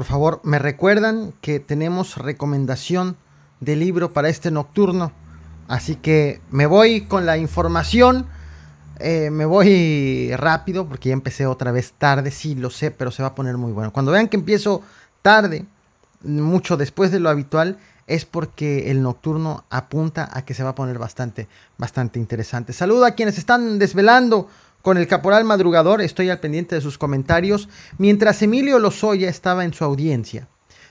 por favor, me recuerdan que tenemos recomendación de libro para este nocturno. Así que me voy con la información. Eh, me voy rápido porque ya empecé otra vez tarde. Sí, lo sé, pero se va a poner muy bueno. Cuando vean que empiezo tarde, mucho después de lo habitual, es porque el nocturno apunta a que se va a poner bastante, bastante interesante. Saludo a quienes están desvelando con el caporal madrugador estoy al pendiente de sus comentarios mientras Emilio Lozoya estaba en su audiencia.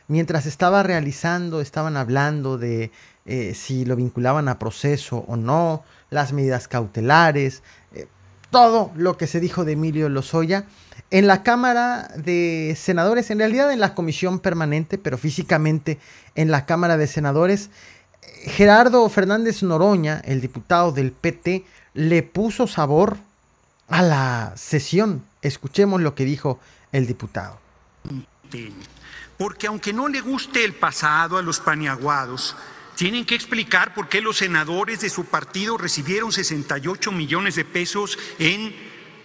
Mientras estaba realizando, estaban hablando de eh, si lo vinculaban a proceso o no, las medidas cautelares, eh, todo lo que se dijo de Emilio Lozoya en la Cámara de Senadores, en realidad en la comisión permanente, pero físicamente en la Cámara de Senadores, Gerardo Fernández Noroña, el diputado del PT, le puso sabor a la sesión. Escuchemos lo que dijo el diputado. Porque aunque no le guste el pasado a los paniaguados, tienen que explicar por qué los senadores de su partido recibieron 68 millones de pesos en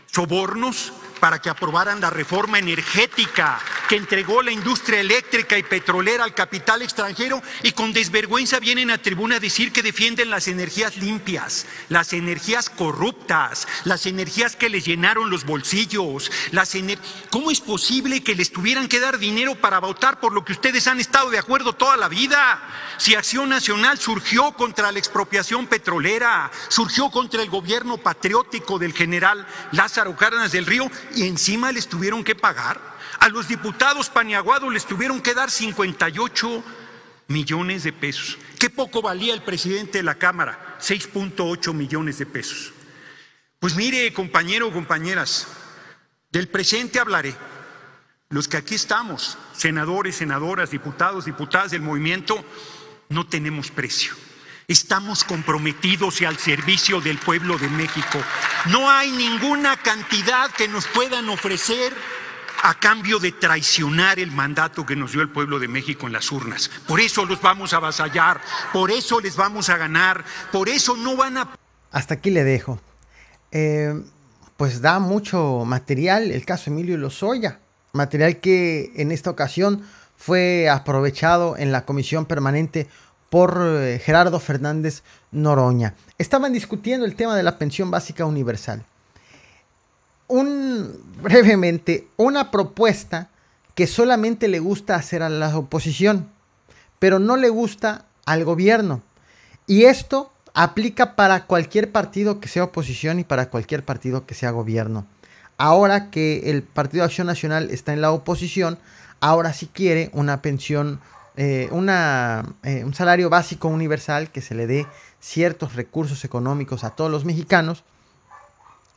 sobornos para que aprobaran la reforma energética que entregó la industria eléctrica y petrolera al capital extranjero y con desvergüenza vienen a tribuna a decir que defienden las energías limpias, las energías corruptas, las energías que les llenaron los bolsillos, las ¿Cómo es posible que les tuvieran que dar dinero para votar por lo que ustedes han estado de acuerdo toda la vida? Si Acción Nacional surgió contra la expropiación petrolera, surgió contra el gobierno patriótico del general Lázaro Cárdenas del Río y encima les tuvieron que pagar. A los diputados paniaguados les tuvieron que dar 58 millones de pesos. Qué poco valía el presidente de la Cámara, 6.8 millones de pesos. Pues mire, compañeros, compañeras, del presente hablaré. Los que aquí estamos, senadores, senadoras, diputados, diputadas del movimiento, no tenemos precio. Estamos comprometidos y al servicio del pueblo de México. No hay ninguna cantidad que nos puedan ofrecer a cambio de traicionar el mandato que nos dio el pueblo de México en las urnas. Por eso los vamos a avasallar, por eso les vamos a ganar, por eso no van a... Hasta aquí le dejo. Eh, pues da mucho material el caso Emilio Lozoya, material que en esta ocasión fue aprovechado en la comisión permanente por eh, Gerardo Fernández Noroña. Estaban discutiendo el tema de la pensión básica universal. Un, brevemente, una propuesta que solamente le gusta hacer a la oposición, pero no le gusta al gobierno. Y esto aplica para cualquier partido que sea oposición y para cualquier partido que sea gobierno. Ahora que el Partido Acción Nacional está en la oposición, ahora sí quiere una pensión eh, eh, un salario básico universal que se le dé ciertos recursos económicos a todos los mexicanos,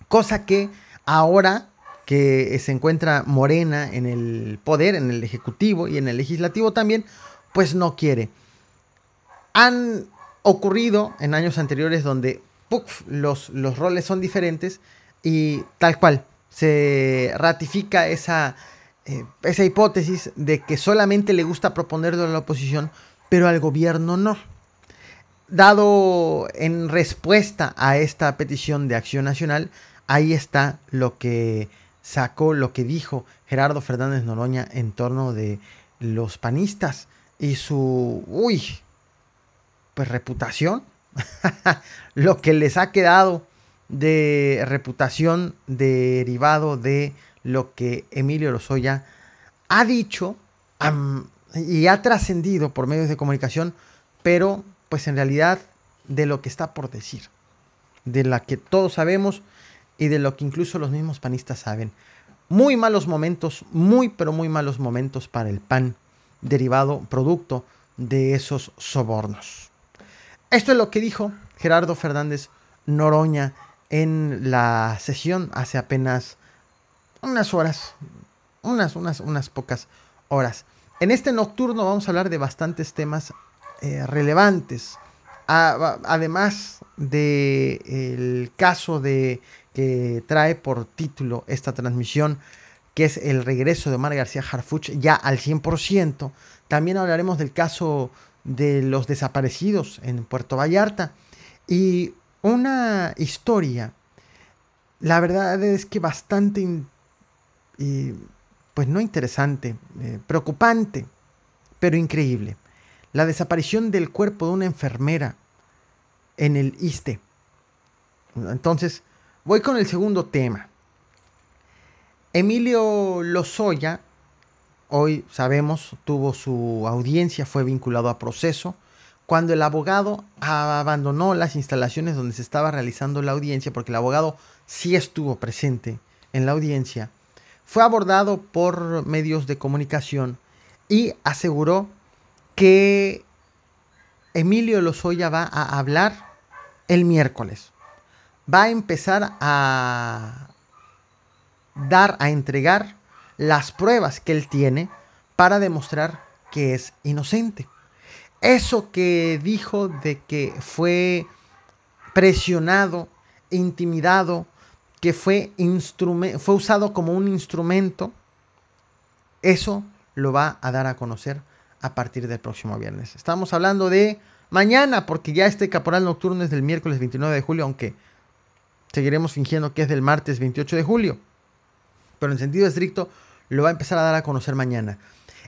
cosa que ahora que eh, se encuentra Morena en el poder, en el Ejecutivo y en el Legislativo también, pues no quiere. Han ocurrido en años anteriores donde los, los roles son diferentes y tal cual, se ratifica esa eh, esa hipótesis de que solamente le gusta proponerlo a la oposición, pero al gobierno no. Dado en respuesta a esta petición de Acción Nacional, ahí está lo que sacó, lo que dijo Gerardo Fernández Noroña en torno de los panistas y su, uy, pues reputación, lo que les ha quedado de reputación derivado de lo que Emilio Lozoya ha dicho y ha trascendido por medios de comunicación, pero pues en realidad de lo que está por decir, de la que todos sabemos y de lo que incluso los mismos panistas saben. Muy malos momentos, muy pero muy malos momentos para el PAN, derivado, producto de esos sobornos. Esto es lo que dijo Gerardo Fernández Noroña en la sesión hace apenas unas horas, unas, unas, pocas horas. En este nocturno vamos a hablar de bastantes temas eh, relevantes. además del caso de, que trae por título esta transmisión, que es el regreso de Omar García Harfuch ya al 100%, también hablaremos del caso de los desaparecidos en Puerto Vallarta y una historia, la verdad es que bastante interesante y pues no interesante, eh, preocupante, pero increíble. La desaparición del cuerpo de una enfermera en el ISTE. Entonces, voy con el segundo tema. Emilio Lozoya, hoy sabemos, tuvo su audiencia, fue vinculado a proceso. Cuando el abogado abandonó las instalaciones donde se estaba realizando la audiencia, porque el abogado sí estuvo presente en la audiencia, fue abordado por medios de comunicación y aseguró que Emilio Lozoya va a hablar el miércoles. Va a empezar a dar, a entregar las pruebas que él tiene para demostrar que es inocente. Eso que dijo de que fue presionado, intimidado, que fue, fue usado como un instrumento, eso lo va a dar a conocer a partir del próximo viernes. Estamos hablando de mañana, porque ya este caporal nocturno es del miércoles 29 de julio, aunque seguiremos fingiendo que es del martes 28 de julio. Pero en sentido estricto, lo va a empezar a dar a conocer mañana.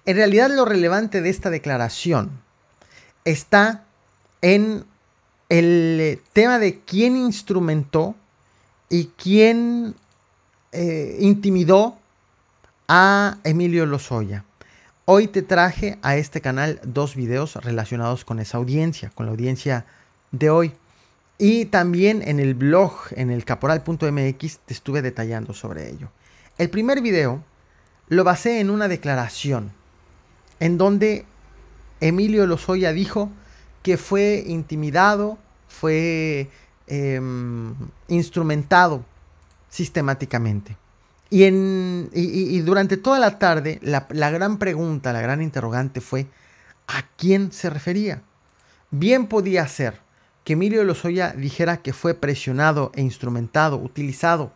En realidad, lo relevante de esta declaración está en el tema de quién instrumentó y quién eh, intimidó a Emilio Lozoya. Hoy te traje a este canal dos videos relacionados con esa audiencia, con la audiencia de hoy. Y también en el blog, en el caporal.mx, te estuve detallando sobre ello. El primer video lo basé en una declaración en donde Emilio Lozoya dijo que fue intimidado, fue Em, instrumentado sistemáticamente. Y, en, durante toda la tarde, la, gran pregunta, la gran interrogante fue, ¿a quién se refería? Bien podía ser que Emilio Lozoya dijera que fue presionado e instrumentado, utilizado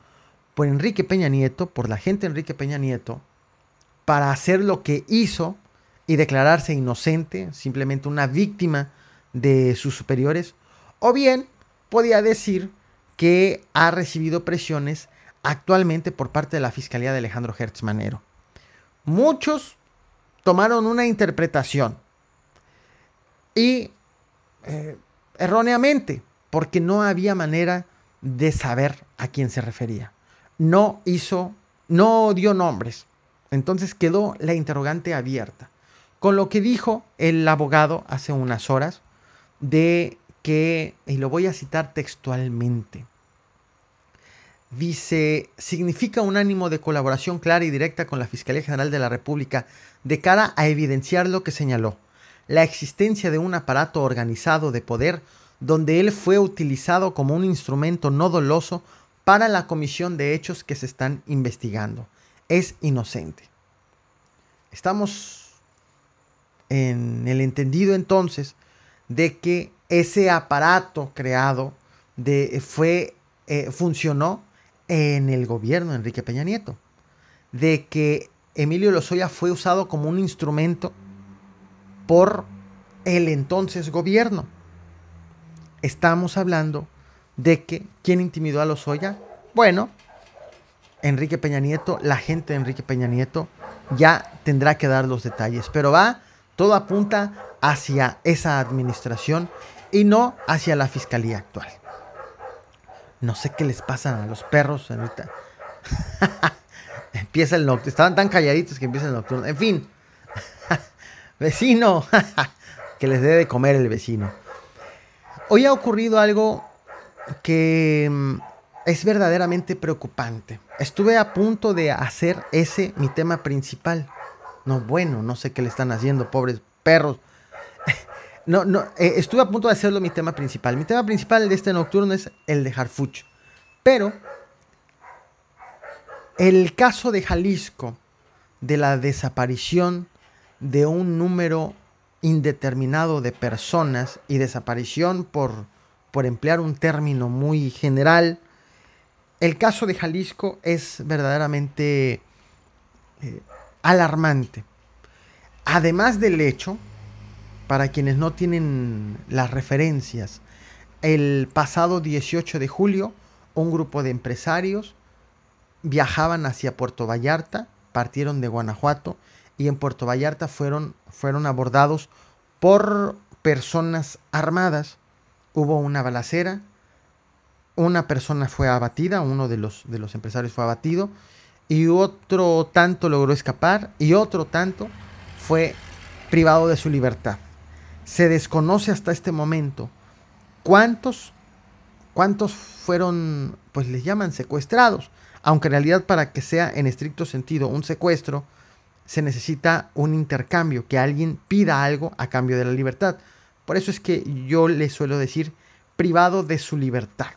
por Enrique Peña Nieto, por la gente Enrique Peña Nieto, para hacer lo que hizo y declararse inocente, simplemente una víctima de sus superiores, o bien podía decir que ha recibido presiones actualmente por parte de la Fiscalía de Alejandro Hertz Muchos tomaron una interpretación y eh, erróneamente, porque no había manera de saber a quién se refería. No hizo, no dio nombres. Entonces quedó la interrogante abierta. Con lo que dijo el abogado hace unas horas de que, y lo voy a citar textualmente, dice, significa un ánimo de colaboración clara y directa con la Fiscalía General de la República de cara a evidenciar lo que señaló, la existencia de un aparato organizado de poder donde él fue utilizado como un instrumento no doloso para la comisión de hechos que se están investigando. Es inocente. Estamos en el entendido entonces de que ese aparato creado de, eh, fue, eh, funcionó en el gobierno de Enrique Peña Nieto. De que Emilio Lozoya fue usado como un instrumento por el entonces gobierno. Estamos hablando de que quién intimidó a Lozoya. Bueno, Enrique Peña Nieto, la gente de Enrique Peña Nieto ya tendrá que dar los detalles, pero va, todo apunta hacia esa administración y no hacia la fiscalía actual. No sé qué les pasa a los perros ahorita. empieza el nocturno. Estaban tan calladitos que empieza el nocturno. En fin. vecino. que les debe de comer el vecino. Hoy ha ocurrido algo que mm, es verdaderamente preocupante. Estuve a punto de hacer ese mi tema principal. No, bueno, no sé qué le están haciendo, pobres perros. No, no, eh, estuve a punto de hacerlo mi tema principal. Mi tema principal de este nocturno es el de Harfuch. Pero el caso de Jalisco, de la desaparición de un número indeterminado de personas y desaparición por, por emplear un término muy general, el caso de Jalisco es verdaderamente eh, alarmante. Además del hecho para quienes no tienen las referencias, el pasado 18 de julio un grupo de empresarios viajaban hacia Puerto Vallarta, partieron de Guanajuato y en Puerto Vallarta fueron, fueron abordados por personas armadas. Hubo una balacera, una persona fue abatida, uno de los, de los empresarios fue abatido y otro tanto logró escapar y otro tanto fue privado de su libertad se desconoce hasta este momento cuántos, cuántos fueron, pues les llaman secuestrados, aunque en realidad para que sea en estricto sentido un secuestro, se necesita un intercambio, que alguien pida algo a cambio de la libertad. Por eso es que yo le suelo decir privado de su libertad,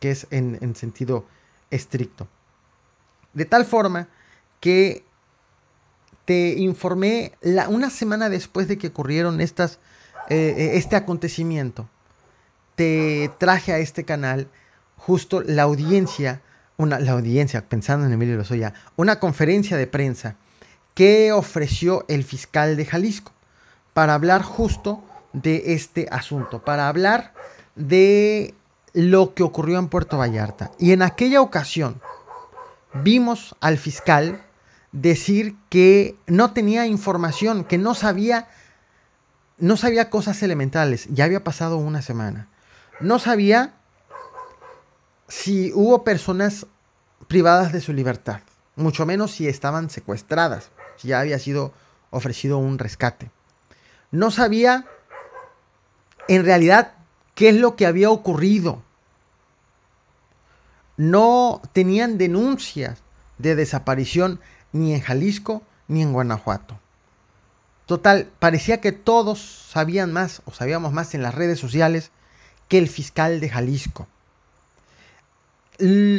que es en, en sentido estricto. De tal forma que te informé una semana después de que ocurrieron estas, eh, eh, este acontecimiento. Te traje a este canal justo la audiencia, una, la audiencia, pensando en Emilio Lozoya, una conferencia de prensa que ofreció el fiscal de Jalisco para hablar justo de este asunto, para hablar de lo que ocurrió en Puerto Vallarta. Y en aquella ocasión vimos al fiscal decir que no tenía información, que no sabía, no sabía cosas elementales. Ya había pasado una semana. No sabía si hubo personas privadas de su libertad, mucho menos si estaban secuestradas, si ya había sido ofrecido un rescate. No sabía en realidad qué es lo que había ocurrido. No tenían denuncias de desaparición ni en Jalisco, ni en Guanajuato. Total, parecía que todos sabían más o sabíamos más en las redes sociales que el fiscal de Jalisco.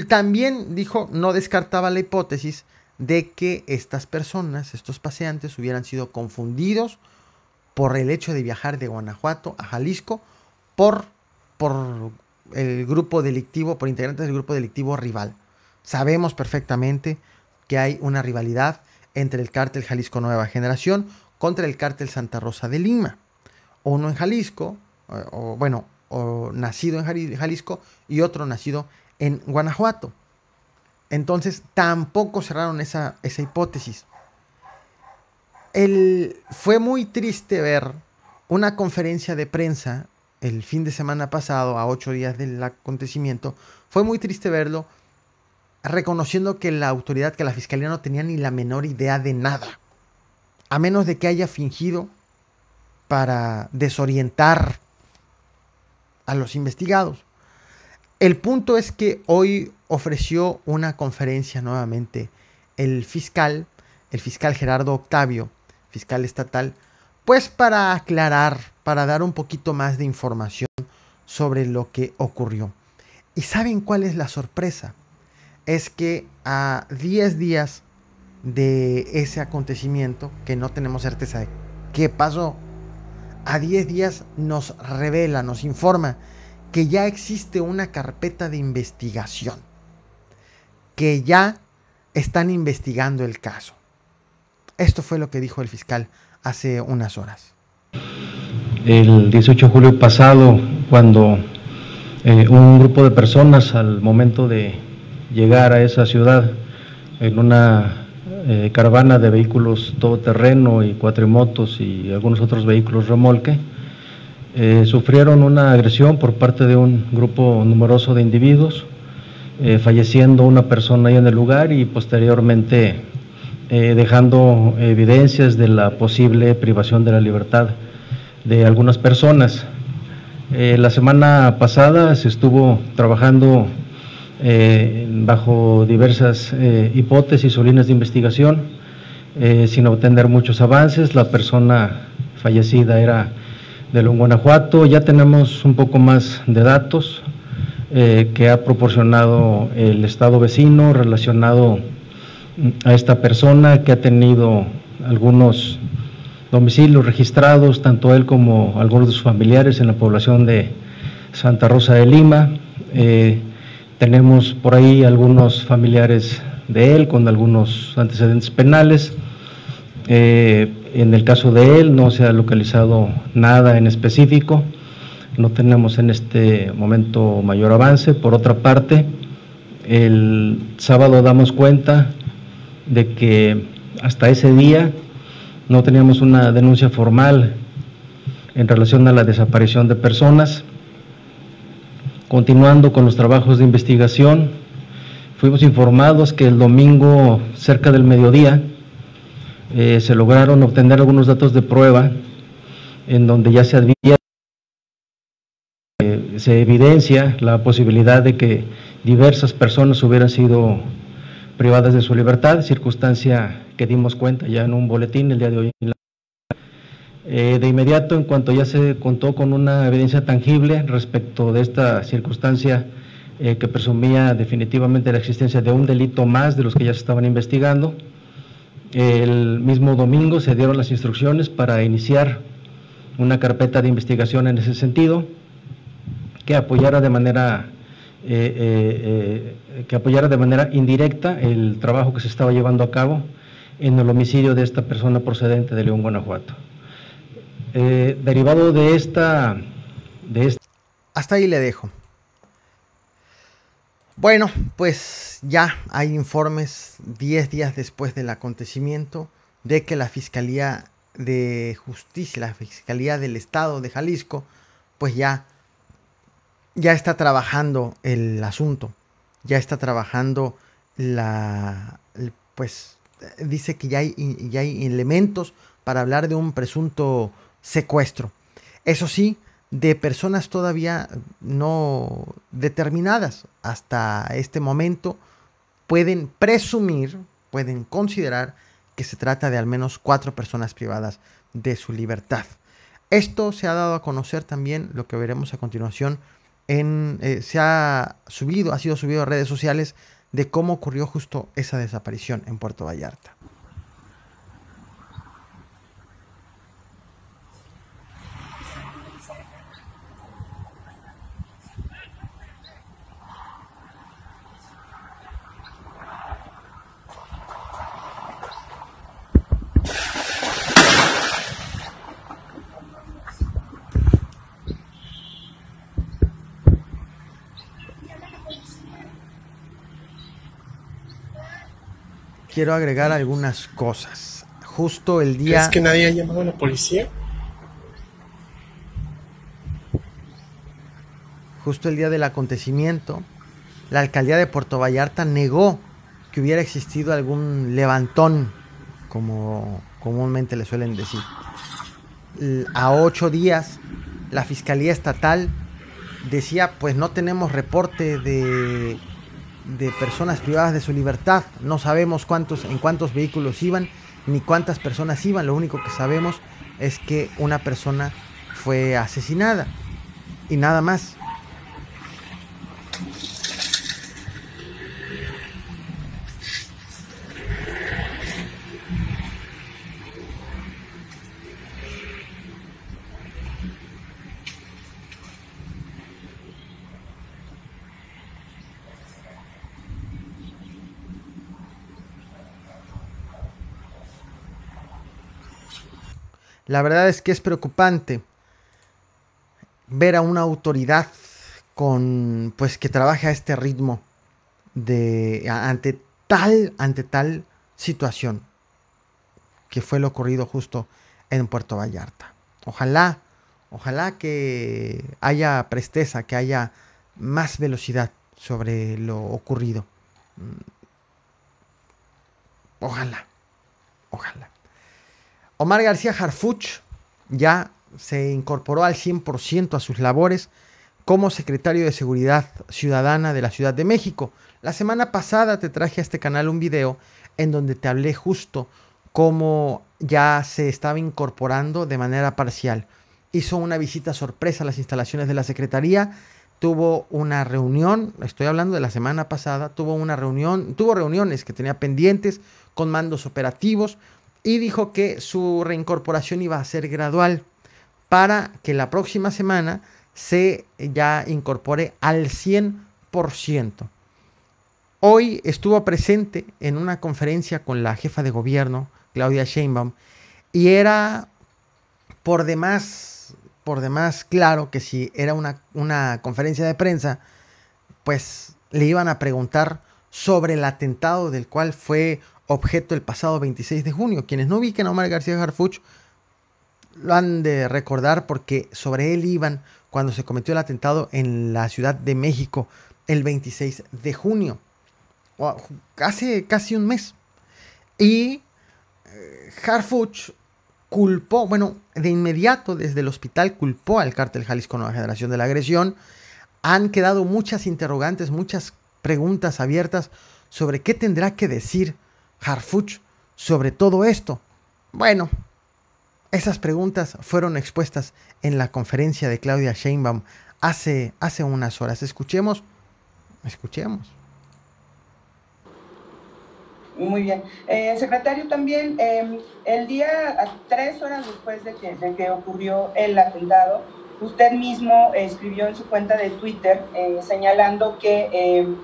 También dijo, no descartaba la hipótesis de que estas personas, estos paseantes, hubieran sido confundidos por el hecho de viajar de Guanajuato a Jalisco por, por el grupo delictivo, por integrantes del grupo delictivo rival. Sabemos perfectamente que hay una rivalidad entre el cártel Jalisco Nueva Generación contra el cártel Santa Rosa de Lima. Uno en Jalisco, eh, o, bueno, o nacido en Jalisco y otro nacido en Guanajuato. Entonces tampoco cerraron esa, hipótesis. El, fue muy triste ver una conferencia de prensa el fin de semana pasado, a ocho días del acontecimiento. Fue muy triste verlo reconociendo que la autoridad, que la fiscalía no tenía ni la menor idea de nada, a menos de que haya fingido para desorientar a los investigados. El punto es que hoy ofreció una conferencia nuevamente el fiscal, el fiscal Gerardo Octavio, fiscal estatal, pues para aclarar, para dar un poquito más de información sobre lo que ocurrió. ¿Y saben cuál es la sorpresa? es que a 10 días de ese acontecimiento, que no tenemos certeza de qué pasó, a 10 días nos revela, nos informa que ya existe una carpeta de investigación, que ya están investigando el caso. Esto fue lo que dijo el fiscal hace unas horas. El 18 de julio pasado, cuando eh, un grupo de personas al momento de llegar a esa ciudad en una eh, caravana de vehículos todoterreno y cuatrimotos y algunos otros vehículos remolque. Eh, sufrieron una agresión por parte de un grupo numeroso de individuos, eh, falleciendo una persona ahí en el lugar y posteriormente dejando evidencias de la posible privación de la libertad de algunas personas. la semana pasada se estuvo trabajando bajo diversas eh, hipótesis o líneas de investigación, eh, sin obtener muchos avances. La persona fallecida era de Longuanajuato. Guanajuato. Ya tenemos un poco más de datos eh, que ha proporcionado el Estado vecino relacionado mm, a esta persona que ha tenido algunos domicilios registrados, tanto él como algunos de sus familiares en la población de Santa Rosa de Lima. Tenemos por ahí algunos familiares de él con algunos antecedentes penales. Eh, en el caso de él no se ha localizado nada en específico. No tenemos en este momento mayor avance. Por otra parte, el sábado damos cuenta de que hasta ese día no teníamos una denuncia formal en relación a la desaparición de personas. Continuando con los trabajos de investigación, fuimos informados que el domingo, cerca del mediodía, eh, se lograron obtener algunos datos de prueba en donde ya se eh, se evidencia la posibilidad de que diversas personas hubieran sido privadas de su libertad, circunstancia que dimos cuenta ya en un boletín el día de hoy eh, de inmediato, en cuanto ya se contó con una evidencia tangible respecto de esta circunstancia eh, que presumía definitivamente la existencia de un delito más de los que ya se estaban investigando, el mismo domingo se dieron las instrucciones para iniciar una carpeta de investigación en ese sentido, que apoyara de manera eh, que apoyara de manera indirecta el trabajo que se estaba llevando a cabo en el homicidio de esta persona procedente de León, Guanajuato. Eh, derivado de esta, de Hasta ahí le dejo. Bueno, pues ya hay informes 10 días después del acontecimiento de que la Fiscalía de Justicia, la Fiscalía del Estado de Jalisco, pues ya, ya está trabajando el asunto, ya está trabajando la, pues dice que ya hay, ya hay elementos para hablar de un presunto secuestro. Eso sí, de personas todavía no determinadas hasta este momento, pueden presumir, pueden considerar que se trata de al menos cuatro personas privadas de su libertad. Esto se ha dado a conocer también, lo que veremos a continuación, en, eh, se ha subido, ha sido subido a redes sociales de cómo ocurrió justo esa desaparición en Puerto Vallarta. quiero agregar algunas cosas. Justo el día. ¿Es que nadie ha llamado a la policía? Justo el día del acontecimiento, la alcaldía de Puerto Vallarta negó que hubiera existido algún levantón, como comúnmente le suelen decir. A ocho días, la Fiscalía Estatal decía, pues no tenemos reporte de de personas privadas de su libertad. No sabemos cuántos, en cuántos vehículos iban, ni cuántas personas iban. Lo único que sabemos es que una persona fue asesinada. Y nada más. La verdad es que es preocupante ver a una autoridad con pues que trabaja a este ritmo de ante tal ante tal situación que fue lo ocurrido justo en Puerto Vallarta. Ojalá, ojalá que haya presteza, que haya más velocidad sobre lo ocurrido. Mm. Ojalá. Ojalá. Omar García Harfuch ya se incorporó al 100% a sus labores como secretario de Seguridad Ciudadana de la Ciudad de México. La semana pasada te traje a este canal un video en donde te hablé justo cómo ya se estaba incorporando de manera parcial. Hizo una visita sorpresa a las instalaciones de la Secretaría, tuvo una reunión, estoy hablando de la semana pasada, tuvo una reunión, tuvo reuniones que tenía pendientes con mandos operativos, y dijo que su reincorporación iba a ser gradual para que la próxima semana se ya incorpore al 100%. Hoy estuvo presente en una conferencia con la jefa de gobierno, Claudia Sheinbaum, y era por demás, por demás claro que si era una, una conferencia de prensa, pues le iban a preguntar sobre el atentado del cual fue objeto el pasado 26 de junio. Quienes no ubiquen a Omar García Harfuch lo han de recordar porque sobre él iban cuando se cometió el atentado en la Ciudad de México el 26 de junio. Hace casi un mes. Y eh, Harfuch culpó, bueno, de inmediato desde el hospital culpó al cártel Jalisco Nueva Generación de la agresión. Han quedado muchas interrogantes, muchas preguntas abiertas sobre qué tendrá que decir Harfuch sobre todo esto? Bueno, esas preguntas fueron expuestas en la conferencia de Claudia Sheinbaum hace, hace unas horas. Escuchemos, escuchemos. Muy bien. Eh, secretario, también em, el día, tres horas después de que, ocurrió el atentado, usted mismo escribió en su cuenta de Twitter eh, señalando que em,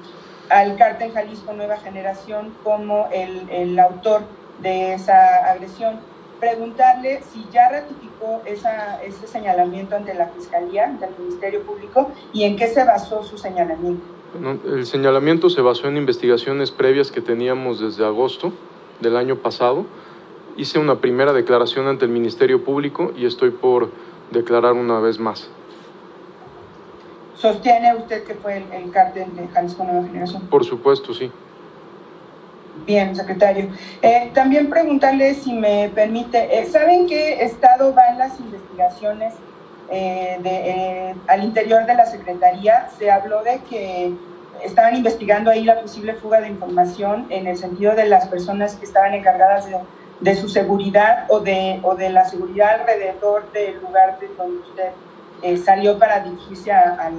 al cártel Jalisco Nueva Generación como el, autor de esa agresión. Preguntarle si ya ratificó ese señalamiento ante la Fiscalía, del Ministerio Público, y en qué se basó su señalamiento. el señalamiento se basó en investigaciones previas que teníamos desde agosto del año pasado. Hice una primera declaración ante el Ministerio Público y estoy por declarar una vez más. ¿Sostiene usted que fue el, cártel de Jalisco Nueva Generación? Por supuesto, sí. Bien, secretario. Eh, también preguntarle, si me permite, eh, ¿saben qué estado van las investigaciones eh, de, al interior de la Secretaría? Se habló de que estaban investigando ahí la posible fuga de información en el sentido de las personas que estaban encargadas de, su seguridad o de, o de la seguridad alrededor del lugar de donde usted eh, salió para dirigirse al,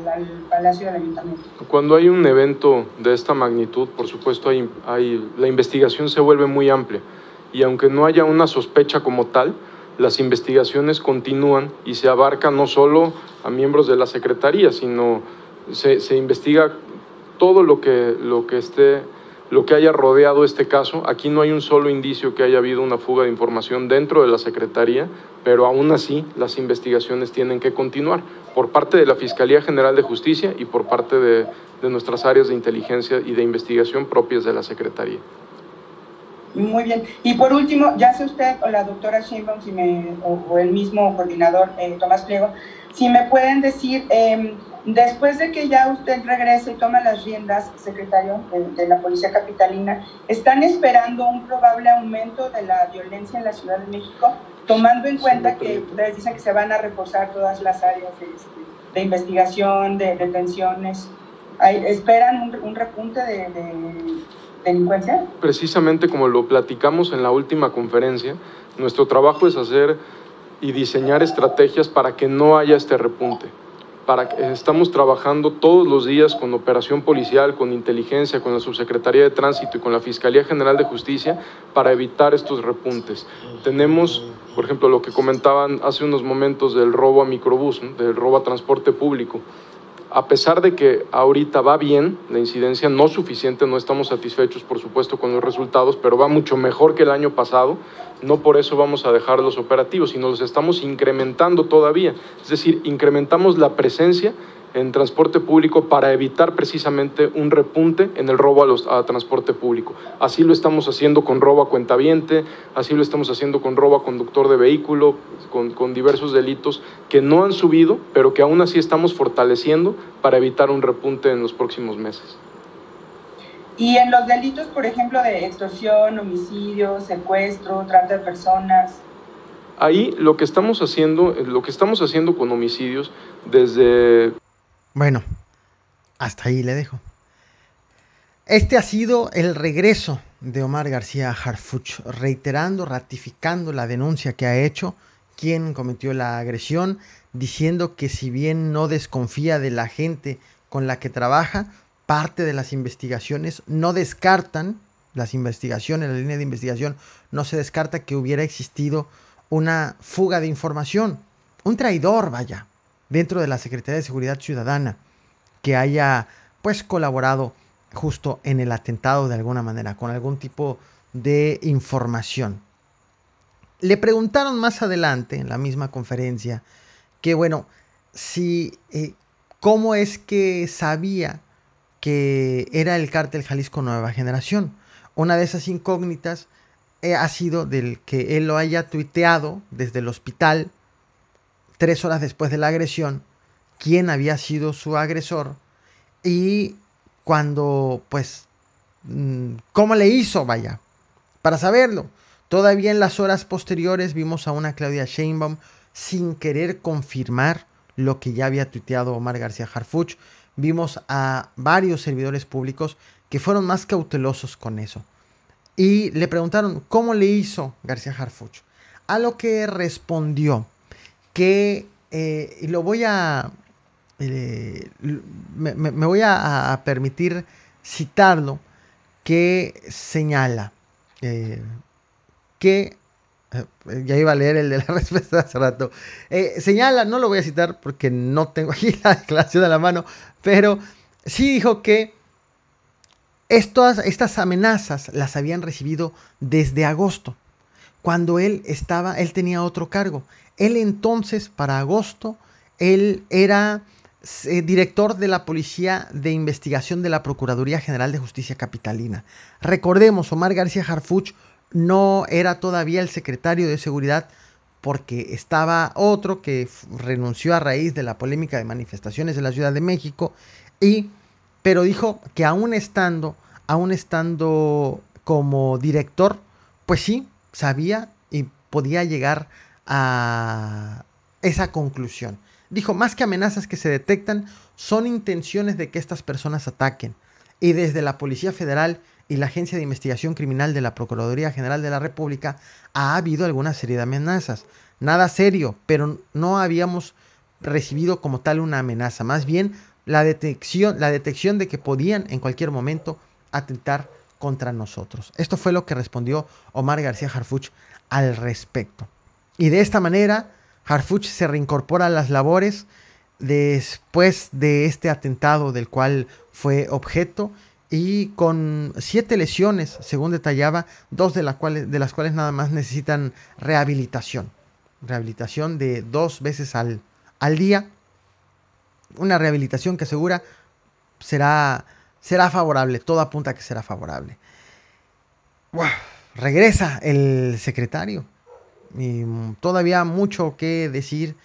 Palacio del Ayuntamiento. Cuando hay un evento de esta magnitud, por supuesto, hay, hay, la investigación se vuelve muy amplia y aunque no haya una sospecha como tal, las investigaciones continúan y se abarca no solo a miembros de la Secretaría, sino se, se investiga todo lo que, lo que esté lo que haya rodeado este caso. Aquí no hay un solo indicio que haya habido una fuga de información dentro de la Secretaría, pero aún así las investigaciones tienen que continuar por parte de la Fiscalía General de Justicia y por parte de, nuestras áreas de inteligencia y de investigación propias de la Secretaría. Muy bien. Y por último, ya sé usted o la doctora Sheinbaum, o, el mismo coordinador eh, Tomás Pliego, si me pueden decir... Em, Después de que ya usted regrese y toma las riendas, secretario de, la Policía Capitalina, ¿están esperando un probable aumento de la violencia en la Ciudad de México, tomando en cuenta que ustedes dicen que se van a reforzar todas las áreas de, investigación, de detenciones? ¿Esperan un, repunte de delincuencia? Precisamente como lo platicamos en la última conferencia, nuestro trabajo es hacer y diseñar estrategias para que no haya este repunte para que estamos trabajando todos los días con operación policial, con inteligencia, con la Subsecretaría de Tránsito y con la Fiscalía General de Justicia para evitar estos repuntes. Tenemos, por ejemplo, lo que comentaban hace unos momentos del robo a microbús, del robo a transporte público a pesar de que ahorita va bien, la incidencia no suficiente, no estamos satisfechos por supuesto con los resultados, pero va mucho mejor que el año pasado, no por eso vamos a dejar los operativos, sino los estamos incrementando todavía, es decir, incrementamos la presencia en transporte público para evitar precisamente un repunte en el robo a, los, transporte público. Así lo estamos haciendo con robo a cuentaviente, así lo estamos haciendo con robo a conductor de vehículo, con, diversos delitos que no han subido, pero que aún así estamos fortaleciendo para evitar un repunte en los próximos meses. Y en los delitos, por ejemplo, de extorsión, homicidio, secuestro, trata de personas. Ahí lo que estamos haciendo, lo que estamos haciendo con homicidios, desde bueno, hasta ahí le dejo. Este ha sido el regreso de Omar García Harfuch, reiterando, ratificando la denuncia que ha hecho quien cometió la agresión, diciendo que si bien no desconfía de la gente con la que trabaja, parte de las investigaciones no descartan, las investigaciones, la línea de investigación, no se descarta que hubiera existido una fuga de información, un traidor, vaya, dentro de la Secretaría de Seguridad Ciudadana que haya pues colaborado justo en el atentado de alguna manera, con algún tipo de información. Le preguntaron más adelante en la misma conferencia que bueno, si eh, cómo es que sabía que era el cártel Jalisco Nueva Generación. Una de esas incógnitas eh, ha sido del que él lo haya tuiteado desde el hospital tres horas después de la agresión quién había sido su agresor y cuando, pues, mm, cómo le hizo, vaya, para saberlo. Todavía en las horas posteriores vimos a una Claudia Sheinbaum sin querer confirmar lo que ya había tuiteado Omar García Harfuch. Vimos a varios servidores públicos que fueron más cautelosos con eso. Y le preguntaron, ¿cómo le hizo García Harfuch? A lo que respondió, que, eh, lo voy a, eh, me, voy a, permitir citarlo, que señala eh, que, ya iba a leer el de la respuesta hace rato, señala, no lo voy a citar porque no tengo aquí la declaración a la mano, pero sí dijo que estas, estas amenazas las habían recibido desde agosto, cuando él estaba, él tenía otro cargo él entonces, para agosto, él era eh, director de la Policía de Investigación de la Procuraduría General de Justicia Capitalina. Recordemos, Omar García Harfuch no era todavía el secretario de Seguridad porque estaba otro que renunció a raíz de la polémica de manifestaciones de la Ciudad de México y pero dijo que aún estando aún estando como director, pues sí, sabía y podía llegar a esa conclusión. Dijo, más que amenazas que se detectan, son intenciones de que estas personas ataquen. Y desde la Policía Federal y la Agencia de Investigación Criminal de la Procuraduría General de la República ha habido alguna serie de amenazas. Nada serio, pero no habíamos recibido como tal una amenaza. Más bien la detección, la detección de que podían en cualquier momento atentar contra nosotros. Esto fue lo que respondió Omar García Harfuch al respecto. Y de esta manera, Harfuch se reincorpora a las labores después de este atentado del cual fue objeto y con siete lesiones, según detallaba, dos de, las cuales, de las cuales nada más necesitan rehabilitación. Rehabilitación de dos veces al, al día. Una rehabilitación que asegura será, será favorable, todo apunta a que será favorable. regresa el secretario todavía mucho que decir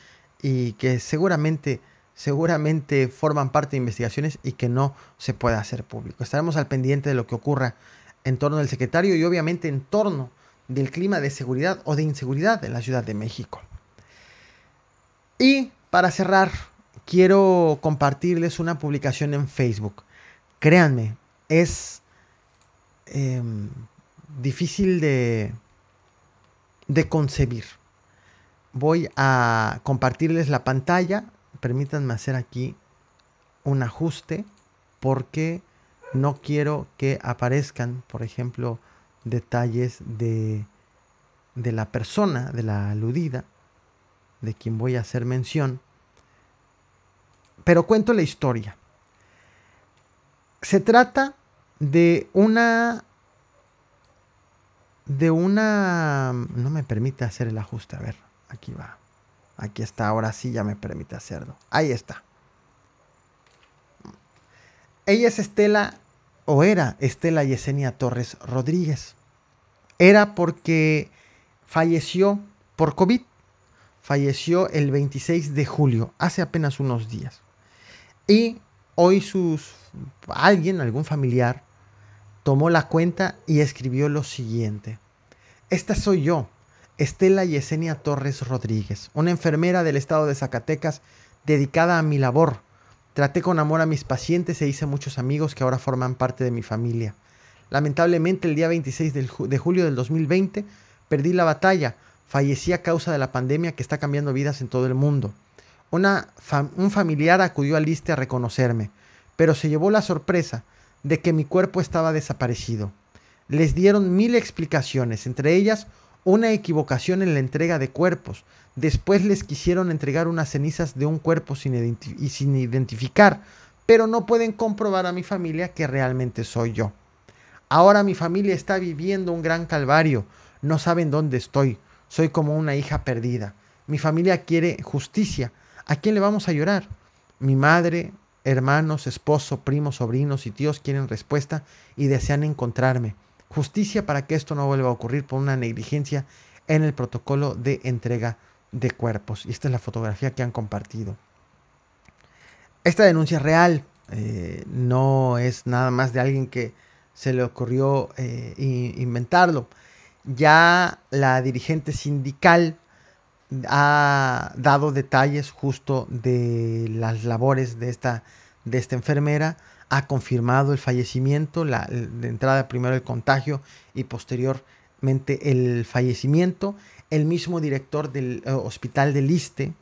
y que seguramente, seguramente forman parte de investigaciones y que no se puede hacer público. Estaremos al pendiente de lo que ocurra en torno del secretario y obviamente en torno del clima de seguridad o de inseguridad en la Ciudad de México. Y para cerrar, quiero compartirles una publicación en Facebook. Créanme, es em, difícil de, de concebir. Voy a compartirles la pantalla. Permítanme hacer aquí un ajuste porque no quiero que aparezcan, por ejemplo, detalles de, de la persona, de la aludida, de quien voy a hacer mención. Pero cuento la historia. Se trata de una de una... No me permite hacer el ajuste. A ver, aquí va. Aquí está, ahora sí ya me permite hacerlo. Ahí está. Ella es Estela, o era Estela Yesenia Torres Rodríguez. Era porque falleció por COVID. Falleció el 26 de julio, hace apenas unos días. Y hoy sus alguien, algún familiar, tomó la cuenta y escribió lo siguiente. Esta soy yo, Estela Yesenia Torres Rodríguez, una enfermera del estado de Zacatecas dedicada a mi labor. Traté con amor a mis pacientes e hice muchos amigos que ahora forman parte de mi familia. Lamentablemente el día 26 de julio del 2020 perdí la batalla, fallecí a causa de la pandemia que está cambiando vidas en todo el mundo. un familiar acudió al ISTE a reconocerme, pero se llevó la sorpresa de que mi cuerpo estaba desaparecido. Les dieron mil explicaciones, entre ellas una equivocación en la entrega de cuerpos. Después les quisieron entregar unas cenizas de un cuerpo sin, sin identificar, pero no pueden comprobar a mi familia que realmente soy yo. Ahora mi familia está viviendo un gran calvario. No saben dónde estoy. Soy como una hija perdida. Mi familia quiere justicia. ¿A quién le vamos a llorar? Mi madre, hermanos, esposo, primos, sobrinos y tíos quieren respuesta y desean encontrarme. Justicia para que esto no vuelva a ocurrir por una negligencia en el protocolo de entrega de cuerpos. Y esta es la fotografía que han compartido. Esta denuncia real, eh, no es nada más de alguien que se le ocurrió eh, inventarlo. Ya la dirigente sindical ha dado detalles justo de las labores de esta, de esta enfermera, ha confirmado el fallecimiento, la, de entrada primero el contagio y posteriormente el fallecimiento. El mismo director del eh, hospital de Liste,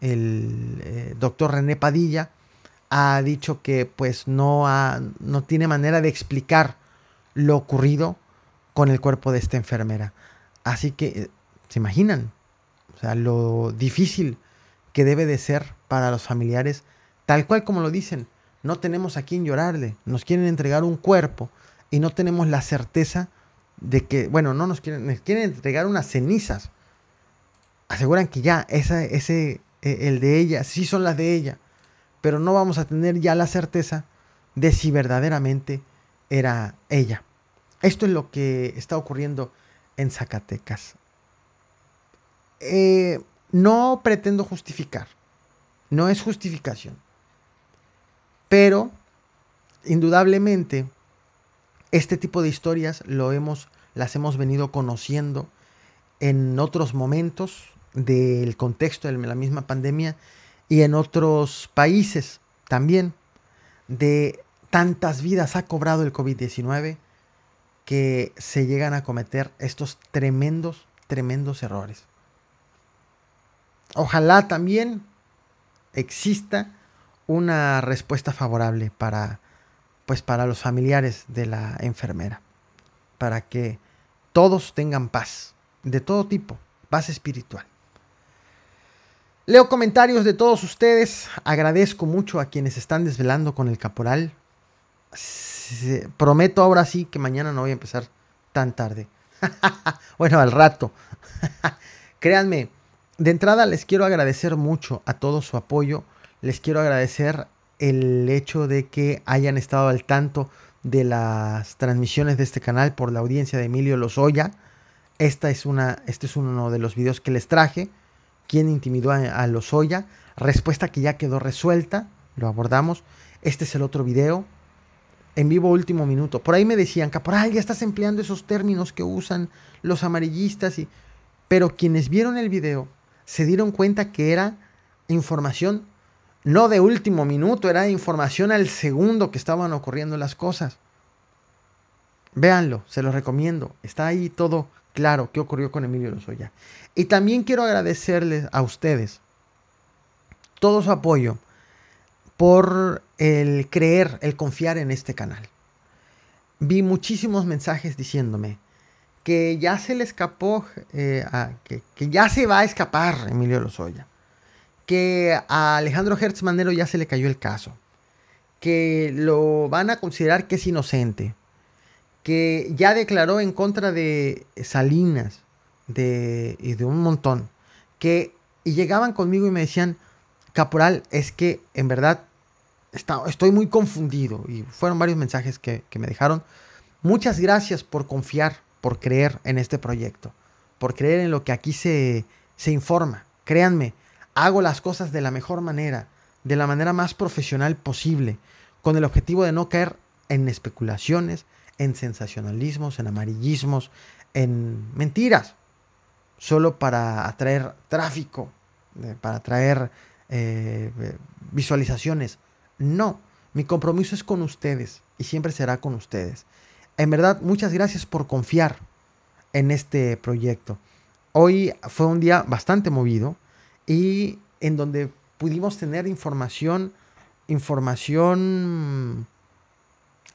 el eh, doctor René Padilla, ha dicho que pues no, ha, no tiene manera de explicar lo ocurrido con el cuerpo de esta enfermera. Así que, eh, ¿se imaginan? O sea, lo difícil que debe de ser para los familiares, tal cual como lo dicen, no tenemos a quién llorarle, nos quieren entregar un cuerpo y no tenemos la certeza de que, bueno, no nos quieren, quieren entregar unas cenizas. Aseguran que ya, esa, ese, e, el de ella, sí son las de ella, pero no vamos a tener ya la certeza de si verdaderamente era ella. Esto es lo que está ocurriendo en Zacatecas. Eh, no pretendo justificar, no es justificación, pero indudablemente este tipo de historias lo hemos, las hemos venido conociendo en otros momentos del contexto de la misma pandemia y en otros países también de tantas vidas ha cobrado el COVID-19 que se llegan a cometer estos tremendos, tremendos errores. Ojalá también exista una respuesta favorable para, pues, para los familiares de la enfermera, para que todos tengan paz, de todo tipo, paz espiritual. Leo comentarios de todos ustedes, agradezco mucho a quienes están desvelando con el caporal. Prometo ahora sí que mañana no voy a empezar tan tarde. bueno, al rato. Créanme, de entrada les quiero agradecer mucho a todo su apoyo, les quiero agradecer el hecho de que hayan estado al tanto de las transmisiones de este canal por la audiencia de Emilio Lozoya. Esta es una, este es uno de los videos que les traje. ¿Quién intimidó a, los Lozoya? Respuesta que ya quedó resuelta. Lo abordamos. Este es el otro video. En vivo último minuto. Por ahí me decían, Caporal, ya estás empleando esos términos que usan los amarillistas. Y... Pero quienes vieron el video se dieron cuenta que era información no de último minuto, era información al segundo que estaban ocurriendo las cosas. Véanlo, se los recomiendo. Está ahí todo claro qué ocurrió con Emilio Lozoya. Y también quiero agradecerles a ustedes todo su apoyo por el creer, el confiar en este canal. Vi muchísimos mensajes diciéndome, que ya se le escapó, eh, que, ya se va a escapar Emilio Lozoya, que a Alejandro Hertz Manero ya se le cayó el caso, que lo van a considerar que es inocente, que ya declaró en contra de Salinas y de un montón, que y llegaban conmigo y me decían, Caporal, es que en verdad estoy muy confundido. Y fueron varios mensajes que me dejaron. Muchas gracias por confiar por creer en este proyecto, por creer en lo que aquí se, informa. Créanme, hago las cosas de la mejor manera, de la manera más profesional posible, con el objetivo de no caer en especulaciones, en sensacionalismos, en amarillismos, en mentiras, solo para atraer tráfico, eh, para atraer eh, visualizaciones. No, mi compromiso es con ustedes y siempre será con ustedes en verdad, muchas gracias por confiar en este proyecto. Hoy fue un día bastante movido y en donde pudimos tener información, información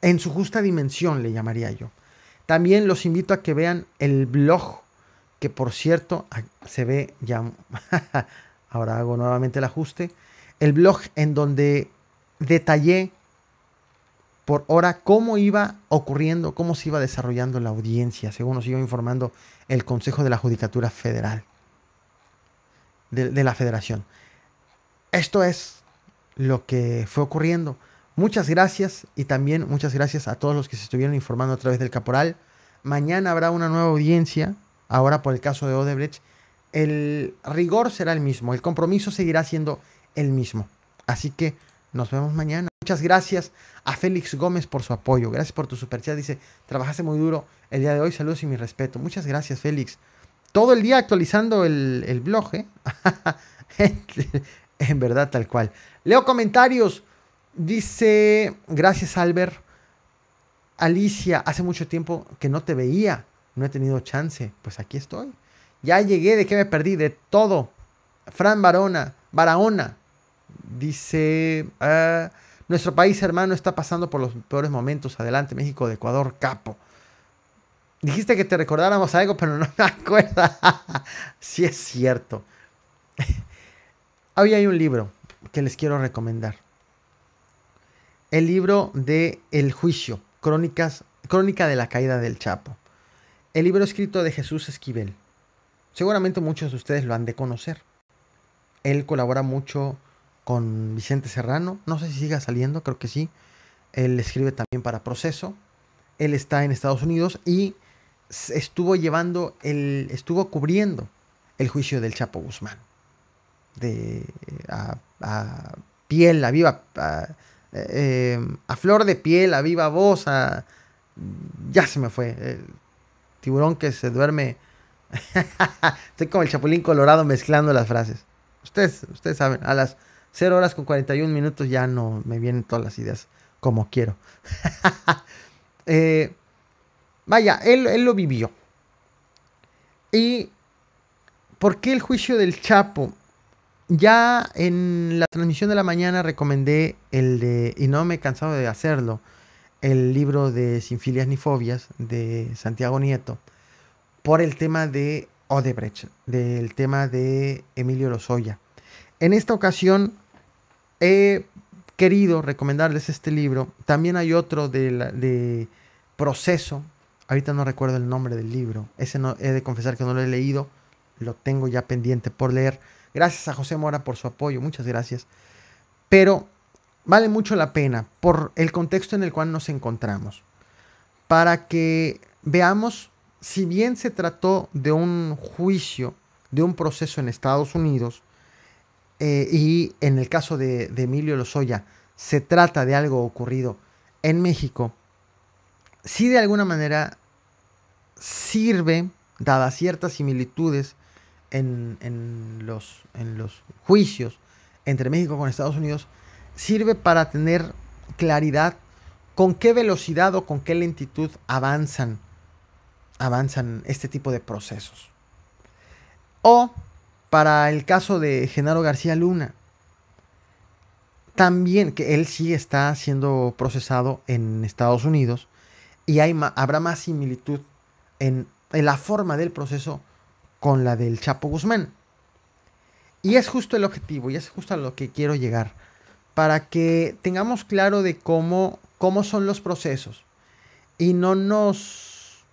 en su justa dimensión, le llamaría yo. También los invito a que vean el blog, que por cierto ah, se ve ya, ahora hago nuevamente el ajuste, el blog en donde detallé por hora cómo iba ocurriendo, cómo se iba desarrollando la audiencia, según nos iba informando el Consejo de la Judicatura Federal, de, de la Federación. Esto es lo que fue ocurriendo. Muchas gracias y también muchas gracias a todos los que se estuvieron informando a través del Caporal. Mañana habrá una nueva audiencia, ahora por el caso de Odebrecht. El rigor será el mismo, el compromiso seguirá siendo el mismo. Así que nos vemos mañana. Muchas gracias a Félix Gómez por su apoyo. Gracias por tu superchat. Dice, trabajaste muy duro el día de hoy. Saludos y mi respeto. Muchas gracias, Félix. Todo el día actualizando el, blog, ¿eh? en verdad, tal cual. Leo comentarios. Dice, gracias, Albert. Alicia, hace mucho tiempo que no te veía. No he tenido chance. Pues aquí estoy. Ya llegué, ¿de qué me perdí? De todo. Fran Barona, Barahona. Dice... Ah, nuestro país hermano está pasando por los peores momentos. Adelante, México de Ecuador, capo. Dijiste que te recordáramos algo, pero no me acuerdo. sí es cierto. Hoy hay un libro que les quiero recomendar. El libro de El Juicio, Crónicas, Crónica de la Caída del Chapo. El libro escrito de Jesús Esquivel. Seguramente muchos de ustedes lo han de conocer. Él colabora mucho con Vicente Serrano. No sé si siga saliendo, creo que sí. Él escribe también para Proceso. Él está en Estados Unidos y estuvo llevando, el, estuvo cubriendo el juicio del Chapo Guzmán. De, a, piel, a viva, em, a, flor de piel, a viva voz, ya se me fue. El tiburón que se duerme. Estoy como el chapulín colorado mezclando las frases. Ustedes, ustedes saben, a las 0 horas con 41 minutos ya no me vienen todas las ideas como quiero. Eh, vaya, él, él lo vivió. ¿Y por qué el juicio del Chapo? Ya en la transmisión de la mañana recomendé el de, y no me he cansado de hacerlo, el libro de Sin filias ni fobias de Santiago Nieto, por el tema de Odebrecht, del tema de Emilio Lozoya. En esta ocasión he querido recomendarles este libro. También hay otro de, proceso. Ahorita no recuerdo el nombre del libro. Ese no, he de confesar que no lo he leído. Lo tengo ya pendiente por leer. Gracias a José Mora por su apoyo. Muchas gracias. Pero vale mucho la pena por el contexto en el cual nos encontramos. Para que veamos, si bien se trató de un juicio, de un proceso en Estados Unidos, eh, y en el caso de, Emilio Lozoya, se trata de algo ocurrido en México, si de alguna manera sirve, dadas ciertas similitudes en, los, en los juicios entre México con Estados Unidos, sirve para tener claridad con qué velocidad o con qué lentitud avanzan, avanzan este tipo de procesos. O para el caso de Genaro García Luna. También que él sí está siendo procesado en Estados Unidos y habrá más similitud en, la forma del proceso con la del Chapo Guzmán. Y es justo el objetivo y es justo a lo que quiero llegar para que tengamos claro de cómo, cómo son los procesos y no nos,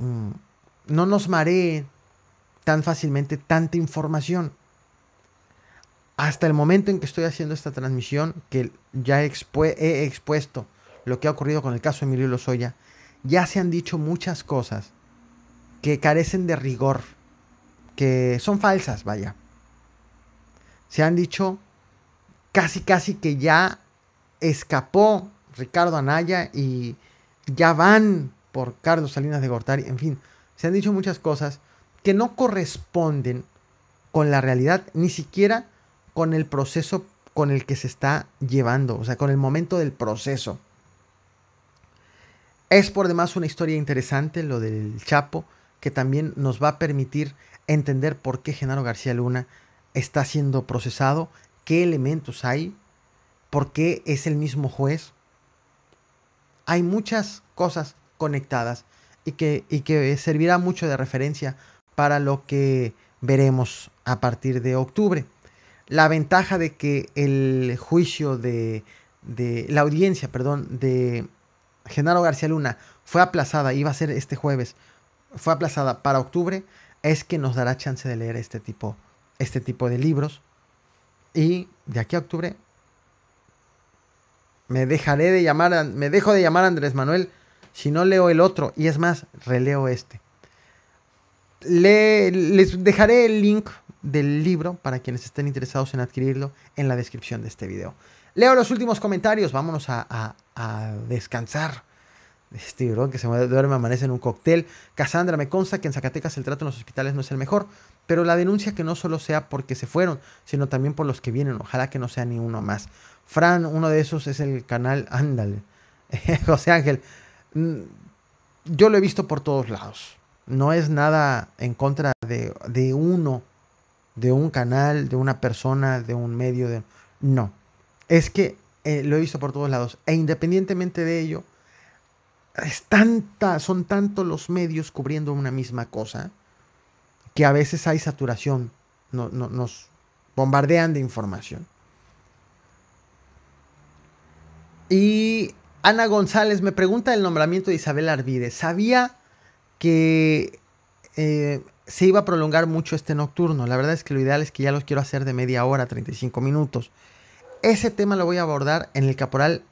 mm, no nos mareen tan fácilmente tanta información. Hasta el momento en que estoy haciendo esta transmisión, que ya he expuesto lo que ha ocurrido con el caso de Emilio Lozoya, ya se han dicho muchas cosas que carecen de rigor, que son falsas, vaya. Se han dicho casi, casi que ya escapó Ricardo Anaya y ya van por Carlos Salinas de Gortari, en fin, se han dicho muchas cosas que no corresponden con la realidad, ni siquiera con el proceso con el que se está llevando, o sea, con el momento del proceso. Es por demás una historia interesante, lo del Chapo, que también nos va a permitir entender por qué Genaro García Luna está siendo procesado, qué elementos hay, por qué es el mismo juez. Hay muchas cosas conectadas y que, y que servirá mucho de referencia para lo que veremos a partir de octubre. La ventaja de que el juicio de, la audiencia, perdón, de Genaro García Luna fue aplazada, iba a ser este jueves, fue aplazada para octubre, es que nos dará chance de leer este tipo, este tipo de libros. Y de aquí a octubre me dejaré de llamar, me dejo de llamar a Andrés Manuel si no leo el otro. Y es más, releo este les dejaré el link del libro para quienes estén interesados en adquirirlo en la descripción de este video. Leo los últimos comentarios, vámonos a, descansar. Este bro, que se duerme amanece en un cóctel. Casandra, me consta que en Zacatecas el trato en los hospitales no es el mejor, pero la denuncia que no solo sea porque se fueron, sino también por los que vienen. Ojalá que no sea ni uno más. Fran, uno de esos es el canal Ándale. José Ángel, mm, yo lo he visto por todos lados no es nada en contra de, uno, de un canal, de una persona, de un medio, de... No, es que eh, lo he visto por todos lados. E independientemente de ello, tanta, son tantos los medios cubriendo una misma cosa que a veces hay saturación, nos bombardean de información. Y Ana González me pregunta el nombramiento de Isabel Arvide. Sabía que eh, se iba a prolongar mucho este nocturno. La verdad es que lo ideal es que ya los quiero hacer de media hora, 35 minutos. Ese tema lo voy a abordar en el Caporal,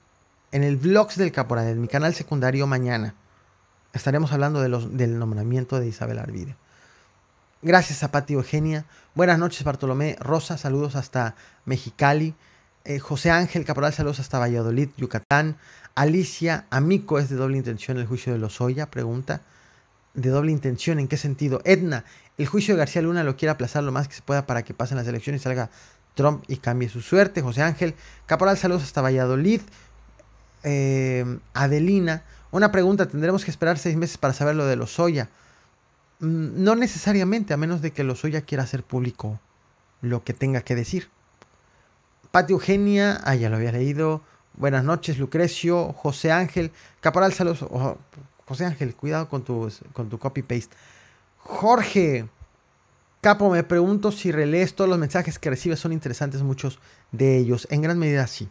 en el Vlogs del Caporal, en mi canal secundario mañana. Estaremos hablando de los, del nombramiento de Isabel Arvide. Gracias a Pati Eugenia. Buenas noches, Bartolomé Rosa. Saludos hasta Mexicali. Eh, José Ángel Caporal, saludos hasta Valladolid, Yucatán. Alicia Amico es de doble intención el juicio de los Lozoya. Pregunta: de doble intención. ¿En qué sentido? Edna, el juicio de García Luna lo quiere aplazar lo más que se pueda para que pasen las elecciones y salga Trump y cambie su suerte. José Ángel, Caporal, saludos hasta Valladolid. Eh, Adelina, una pregunta, ¿tendremos que esperar seis meses para saber lo de Lozoya? Mm, no necesariamente, a menos de que Lozoya quiera hacer público lo que tenga que decir. Pati Eugenia, ah, ya lo había leído. Buenas noches, Lucrecio, José Ángel, Caporal, saludos. Oh, José Ángel, cuidado con, con tu copy-paste. Jorge, Capo, me pregunto si relees todos los mensajes que recibes, son interesantes muchos de ellos. En gran medida sí.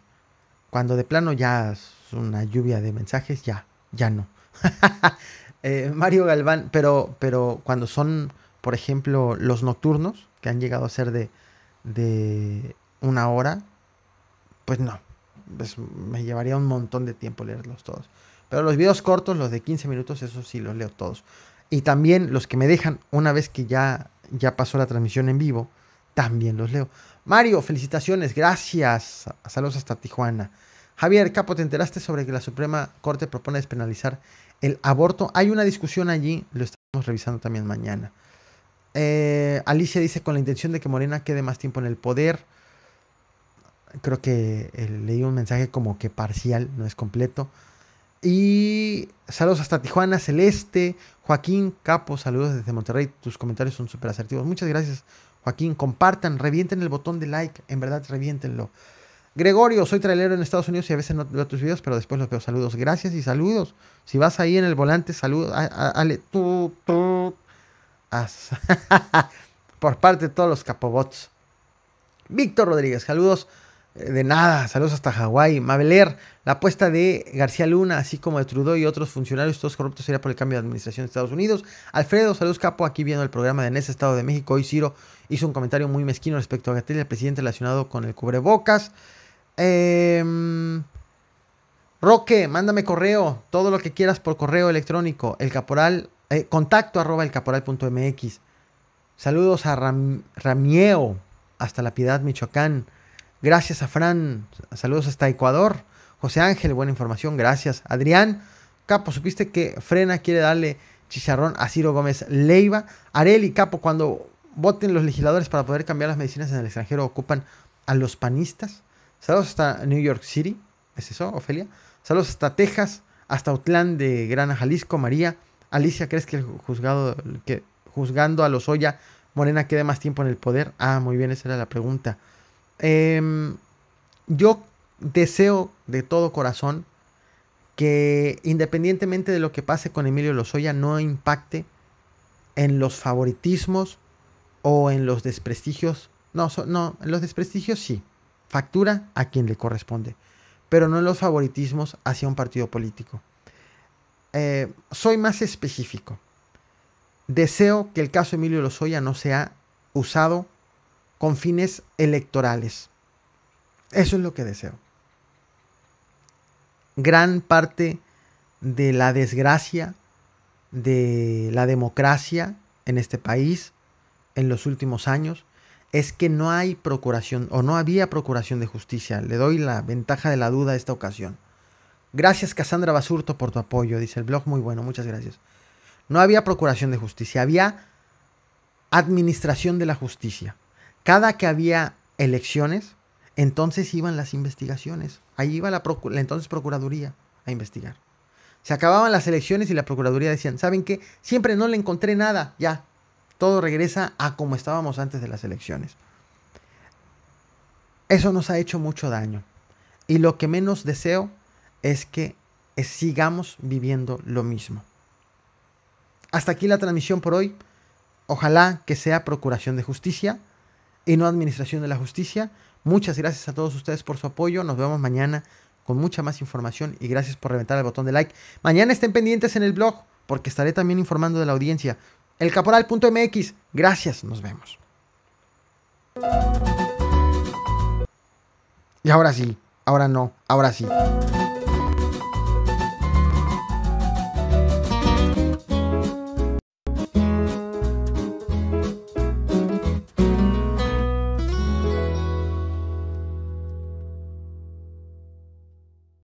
Cuando de plano ya es una lluvia de mensajes, ya, ya no. Eh, Mario Galván, pero, pero cuando son, por ejemplo, los nocturnos, que han llegado a ser de, de una hora, pues no. Pues me llevaría un montón de tiempo leerlos todos. Pero los videos cortos, los de 15 minutos, esos sí los leo todos. Y también los que me dejan una vez que ya, ya pasó la transmisión en vivo, también los leo. Mario, felicitaciones, gracias. Saludos hasta Tijuana. Javier Capo, ¿te enteraste sobre que la Suprema Corte propone despenalizar el aborto? Hay una discusión allí, lo estamos revisando también mañana. Eh, Alicia dice con la intención de que Morena quede más tiempo en el poder. Creo que eh, leí un mensaje como que parcial, no es completo. Y saludos hasta Tijuana Celeste. Joaquín Capo, saludos desde Monterrey. Tus comentarios son súper asertivos. Muchas gracias, Joaquín. Compartan, revienten el botón de like. En verdad, reviéntenlo. Gregorio, soy trailero en Estados Unidos y a veces no veo tus videos, pero después los veo. Saludos, gracias y saludos. Si vas ahí en el volante, saludos. Ale, tú. Por parte de todos los capobots. Víctor Rodríguez, saludos eh, de nada, saludos hasta Hawái. Mabeler, la apuesta de García Luna, así como de Trudeau y otros funcionarios, todos corruptos, sería por el cambio de administración de Estados Unidos. Alfredo, saludos capo, aquí viendo el programa de Nes Estado de México. Hoy Ciro hizo un comentario muy mezquino respecto a Gatel, el presidente relacionado con el cubrebocas. Em, Roque, mándame correo, todo lo que quieras por correo electrónico, el caporal, eh, contacto arroba el caporal.mx. Saludos a Ram, hasta La Piedad, Michoacán. Gracias a Fran. Saludos hasta Ecuador. José Ángel, buena información. Gracias. Adrián, capo, supiste que Frena quiere darle chicharrón a Ciro Gómez Leiva. Areli, capo, cuando voten los legisladores para poder cambiar las medicinas en el extranjero, ocupan a los panistas. Saludos hasta New York City. ¿Es eso, Ofelia? Saludos hasta Texas, hasta Utlán de Grana, Jalisco. María, Alicia, ¿crees que el juzgado, que juzgando a los Oya, Morena quede más tiempo en el poder? Ah, muy bien, esa era la pregunta. Em, yo deseo de todo corazón que independientemente de lo que pase con Emilio Lozoya no impacte en los favoritismos o en los desprestigios. No, no, en los desprestigios sí. Factura a quien le corresponde, pero no en los favoritismos hacia un partido político. Eh, soy más específico. Deseo que el caso Emilio Lozoya no sea usado con fines electorales. Eso es lo que deseo. Gran parte de la desgracia de la democracia en este país en los últimos años es que no hay procuración o no había procuración de justicia. Le doy la ventaja de la duda a esta ocasión. Gracias Cassandra Basurto por tu apoyo, dice el blog, muy bueno, muchas gracias. No había procuración de justicia, había administración de la justicia cada que había elecciones, entonces iban las investigaciones. Ahí iba la, entonces Procuraduría a investigar. Se acababan las elecciones y la Procuraduría decían, ¿saben qué? Siempre no le encontré nada, ya. Todo regresa a como estábamos antes de las elecciones. Eso nos ha hecho mucho daño. Y lo que menos deseo es que sigamos viviendo lo mismo. Hasta aquí la transmisión por hoy. Ojalá que sea Procuración de Justicia y no Administración de la Justicia. Muchas gracias a todos ustedes por su apoyo. Nos vemos mañana con mucha más información y gracias por reventar el botón de like. Mañana estén pendientes en el blog porque estaré también informando de la audiencia. Elcaporal.mx. Gracias, nos vemos. Y ahora sí, ahora no, ahora sí.